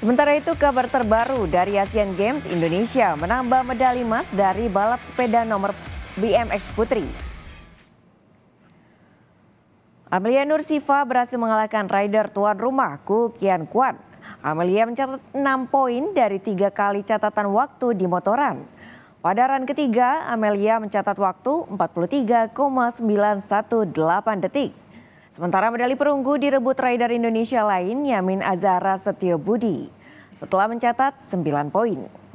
Sementara itu kabar terbaru dari Asian Games Indonesia menambah medali emas dari balap sepeda nomor BMX Putri. Amelia Nur Siva berhasil mengalahkan rider tuan rumah Ku Kian Kuan. Amelia mencatat 6 poin dari tiga kali catatan waktu di motoran. Pada run ketiga, Amelia mencatat waktu 43,918 detik. Sementara medali perunggu direbut rider Indonesia lain Yamin Azara Setiobudi setelah mencatat 9 poin.